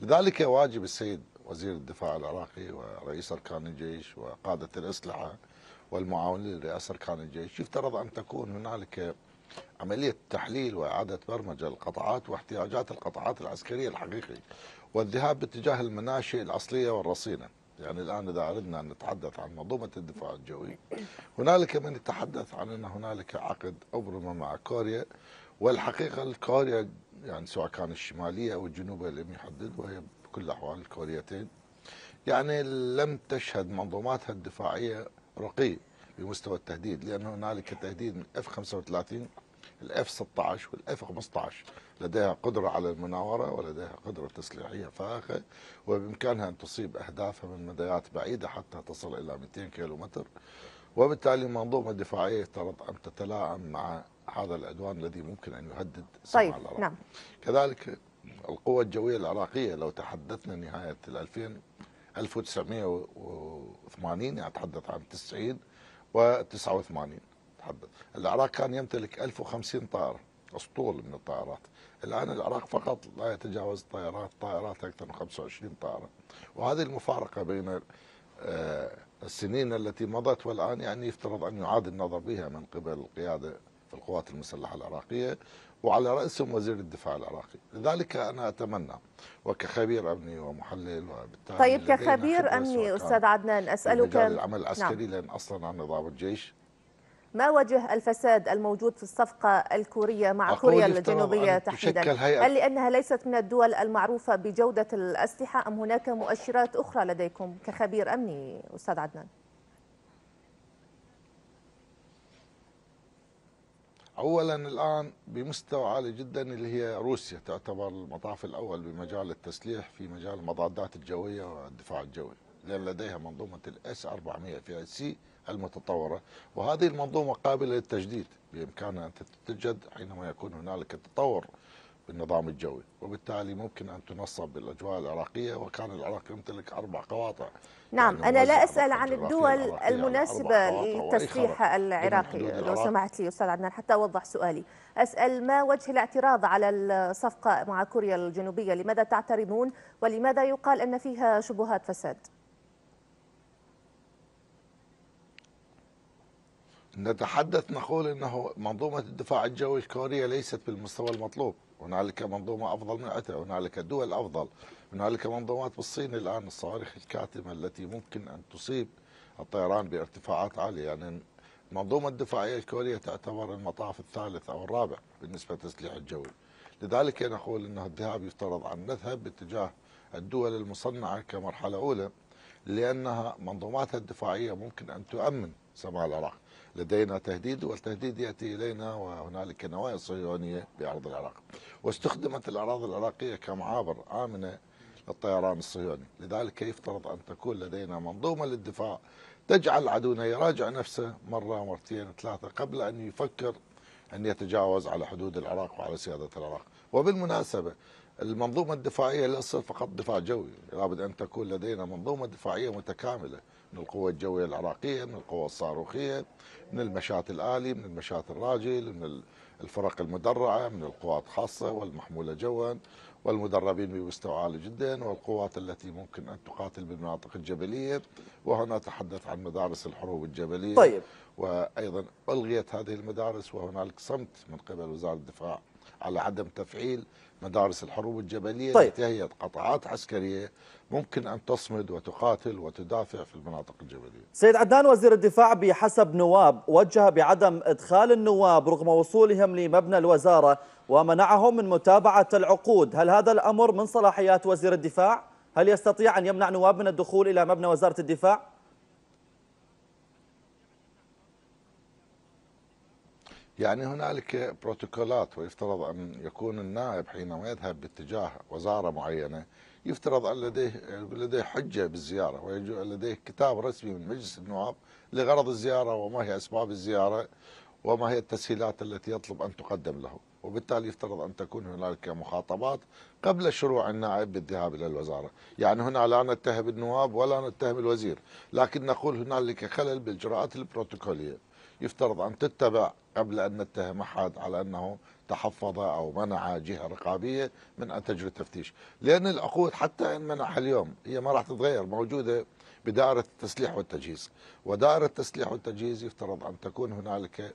لذلك واجب السيد وزير الدفاع العراقي ورئيس أركان الجيش وقادة الأسلحة والمعاونين لرئاسة أركان الجيش يفترض أن تكون هنالك عملية تحليل وإعادة برمجة القطاعات واحتياجات القطاعات العسكرية الحقيقية والذهاب باتجاه المناشئ الأصلية والرصينة يعني الآن إذا أردنا أن نتحدث عن منظومة الدفاع الجوي هنالك من يتحدث عن أن هنالك عقد أبرم مع كوريا والحقيقة كوريا يعني سواء كان الشماليه او الجنوبيه لم يحدد وهي بكل الاحوال الكوريتين يعني لم تشهد منظوماتها الدفاعيه رقي بمستوى التهديد لان هنالك تهديد من اف 35 الاف 16 والاف 15 لديها قدره على المناوره ولديها قدره تسليحيه فاخره وبامكانها ان تصيب اهدافها من مدايات بعيده حتى تصل الى 200 كيلومتر وبالتالي المنظومه الدفاعيه يفترض ان تتلائم مع هذا العدوان الذي ممكن ان يهدد طيب العراق. نعم. كذلك القوة الجوية العراقية لو تحدثنا نهاية ال 2000 1980 يعني أتحدث عن 90 و 89 تحدث العراق كان يمتلك 1050 طائرة أسطول من الطائرات الآن العراق فقط لا يتجاوز طائرات طائرات أكثر من 25 طائرة وهذه المفارقة بين آه السنين التي مضت والآن يعني يفترض أن يعاد النظر بها من قبل القيادة في القوات المسلحة العراقية وعلى رأسهم وزير الدفاع العراقي لذلك أنا أتمنى وكخبير أمني ومحلل وبالتالي طيب كخبير أمني أستاذ عدنان أسألك العمل العسكري نعم. لأن أصلا عن نظام الجيش ما وجه الفساد الموجود في الصفقة الكورية مع كوريا الجنوبية تحديدا هل لأنها ليست من الدول المعروفة بجودة الأسلحة أم هناك مؤشرات أخرى لديكم كخبير أمني أستاذ عدنان اولا الان بمستوى عالي جدا اللي هي روسيا تعتبر المطاف الاول بمجال التسليح في مجال المضادات الجويه والدفاع الجوي لان لديها منظومة الاس 400 في اي سي المتطورة وهذه المنظومة قابلة للتجديد بإمكانها أن تتجدد حينما يكون هنالك تطور بالنظام الجوي وبالتالي ممكن أن تنصب بالأجواء العراقية وكان العراق يمتلك أربع قواطع نعم يعني أنا لا أسأل عن الدول يعني المناسبة للتسليح العراقي لو سمحت لي أستاذ عدنان حتى أوضح سؤالي أسأل ما وجه الاعتراض على الصفقة مع كوريا الجنوبية لماذا تعترضون ولماذا يقال أن فيها شبهات فساد نتحدث نقول انه منظومه الدفاع الجوي الكوريه ليست بالمستوى المطلوب، هنالك منظومه افضل من عتها، هنالك دول افضل، هنالك منظومات بالصين الان الصواريخ الكاتمه التي ممكن ان تصيب الطيران بارتفاعات عاليه، يعني المنظومه الدفاعيه الكوريه تعتبر المطاف الثالث او الرابع بالنسبه للتسليح الجوي. لذلك نقول انه الذهاب يفترض ان نذهب باتجاه الدول المصنعه كمرحله اولى لأنها منظوماتها الدفاعية ممكن أن تؤمن سماع العراق لدينا تهديد والتهديد يأتي إلينا وهنالك نوايا صهيونية بأرض العراق واستخدمت الأراضي العراقية كمعابر آمنة للطيران الصهيوني لذلك يفترض أن تكون لدينا منظومة للدفاع تجعل عدونا يراجع نفسه مرة مرتين ثلاثة قبل أن يفكر أن يتجاوز على حدود العراق وعلى سيادة العراق وبالمناسبة المنظومة الدفاعية ليست فقط دفاع جوي لابد أن تكون لدينا منظومة دفاعية متكاملة من القوة الجوية العراقية من القوة الصاروخية من المشات الآلي من المشات الراجل من الفرق المدرعة من القوات الخاصة والمحمولة جوا والمدربين بمستوى عالي جدا والقوات التي ممكن أن تقاتل بالمناطق الجبلية وهنا تحدث عن مدارس الحروب الجبلية طيب. وأيضا ألغيت هذه المدارس وهنالك صمت من قبل وزارة الدفاع على عدم تفعيل مدارس الحروب الجبلية طيب. التي هي قطاعات عسكرية ممكن أن تصمد وتقاتل وتدافع في المناطق الجبلية سيد عدنان وزير الدفاع بحسب نواب وجه بعدم إدخال النواب رغم وصولهم لمبنى الوزارة ومنعهم من متابعة العقود هل هذا الأمر من صلاحيات وزير الدفاع؟ هل يستطيع أن يمنع نواب من الدخول إلى مبنى وزارة الدفاع؟ يعني هنالك بروتوكولات ويفترض أن يكون النائب حينما يذهب باتجاه وزارة معينة يفترض أن لديه لديه حجة بالزيارة ولديه كتاب رسمي من مجلس النواب لغرض الزيارة وما هي أسباب الزيارة وما هي التسهيلات التي يطلب أن تقدم له وبالتالي يفترض أن تكون هنالك مخاطبات قبل شروع النائب بالذهاب إلى الوزارة يعني هنا لا نتهم النواب ولا نتهم الوزير لكن نقول هنالك خلل بالاجراءات البروتوكولية يفترض أن تتبع قبل أن نتهم أحد على أنه تحفظ أو منع جهة رقابية من أن تجري التفتيش لأن العقود حتى إن منعها اليوم هي ما راح تتغير موجودة بدائرة التسليح والتجهيز ودائرة التسليح والتجهيز يفترض أن تكون هنالك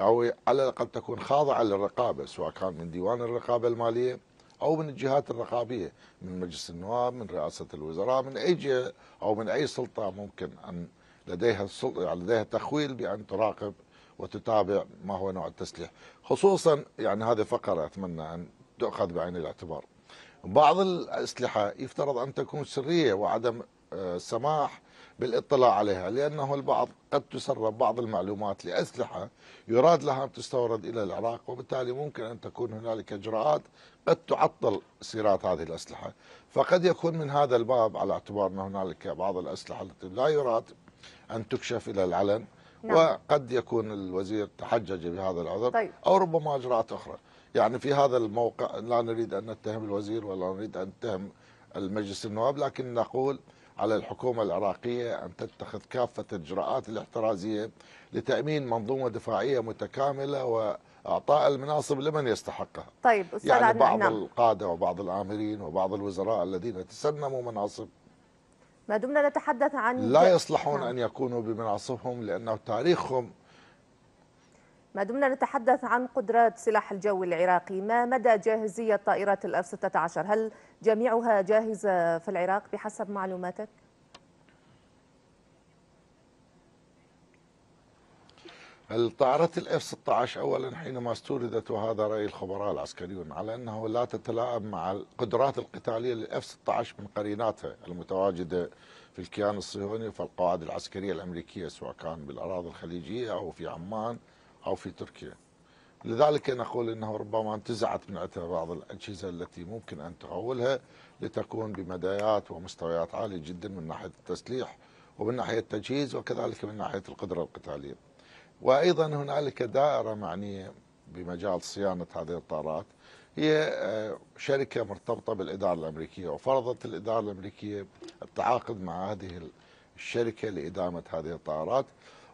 أو على الأقل تكون خاضعة للرقابة سواء كان من ديوان الرقابة المالية أو من الجهات الرقابية من مجلس النواب من رئاسة الوزراء من أي جهة أو من أي سلطة ممكن أن لديها السلطة لديها تخويل بأن تراقب وتتابع ما هو نوع التسليح خصوصا يعني هذه فقرة أتمنى أن تؤخذ بعين الاعتبار بعض الأسلحة يفترض أن تكون سرية وعدم السماح آه، بالاطلاع عليها لأنه البعض قد تسرب بعض المعلومات لأسلحة يراد لها أن تستورد إلى العراق وبالتالي ممكن أن تكون هنالك إجراءات قد تعطل سيرات هذه الأسلحة فقد يكون من هذا الباب على اعتبار أن هنالك بعض الأسلحة التي لا يراد أن تكشف إلى العلن نعم. وقد يكون الوزير تحجج بهذا العذر طيب. أو ربما إجراءات أخرى يعني في هذا الموقع لا نريد أن نتهم الوزير ولا نريد أن نتهم المجلس النواب لكن نقول على الحكومة العراقية أن تتخذ كافة الإجراءات الاحترازية لتأمين منظومة دفاعية متكاملة وإعطاء المناصب لمن يستحقها طيب أستاذ يعني بعض نعم. القادة وبعض الآمرين وبعض الوزراء الذين تسنموا مناصب ما دمنا نتحدث عن لا يصلحون نعم. أن يكونوا بمناصبهم لأنه تاريخهم ما دمنا نتحدث عن قدرات سلاح الجو العراقي ما مدى جاهزية طائرات الأف 16 هل جميعها جاهزة في العراق بحسب معلوماتك؟ الطائرات الاف 16 اولا حينما استوردت وهذا راي الخبراء العسكريون على انه لا تتلائم مع القدرات القتاليه للاف 16 من قريناتها المتواجده في الكيان الصهيوني القواعد العسكريه الامريكيه سواء كان بالاراضي الخليجيه او في عمان او في تركيا. لذلك نقول انه ربما انتزعت من عندها بعض الاجهزه التي ممكن ان تحولها لتكون بمدايات ومستويات عاليه جدا من ناحيه التسليح ومن ناحيه التجهيز وكذلك من ناحيه القدره القتاليه. وأيضا هنالك دائرة معنية بمجال صيانة هذه الطارات هي آه، شركة مرتبطة بالإدارة الأمريكية وفرضت الإدارة الأمريكية التعاقد مع هذه الشركة لإدامة هذه الطائرات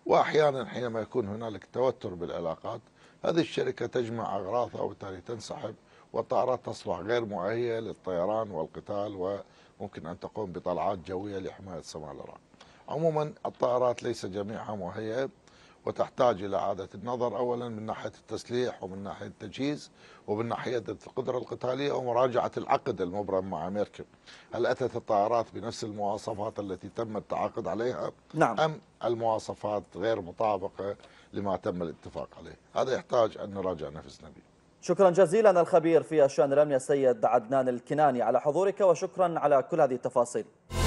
وأحيانا حينما يكون هنالك توتر بالعلاقات هذه الشركة تجمع أغراضها وبالتالي تنسحب والطائرات تصبح غير مؤهله للطيران والقتال وممكن أن تقوم بطلعات جوية لحماية سماء العراق عموما الطائرات ليس جميعها مهيئة وتحتاج إلى إعادة النظر أولا من ناحية التسليح ومن ناحية التجهيز ومن ناحية القدرة القتالية ومراجعة العقد المبرم مع امريكا. هل أتت الطائرات بنفس المواصفات التي تم التعاقد عليها نعم. أم المواصفات غير مطابقة لما تم الاتفاق عليه هذا يحتاج أن نراجع نفسنا به شكرا جزيلا الخبير في الشأن الأمني السيد عدنان الكناني على حضورك وشكرا على كل هذه التفاصيل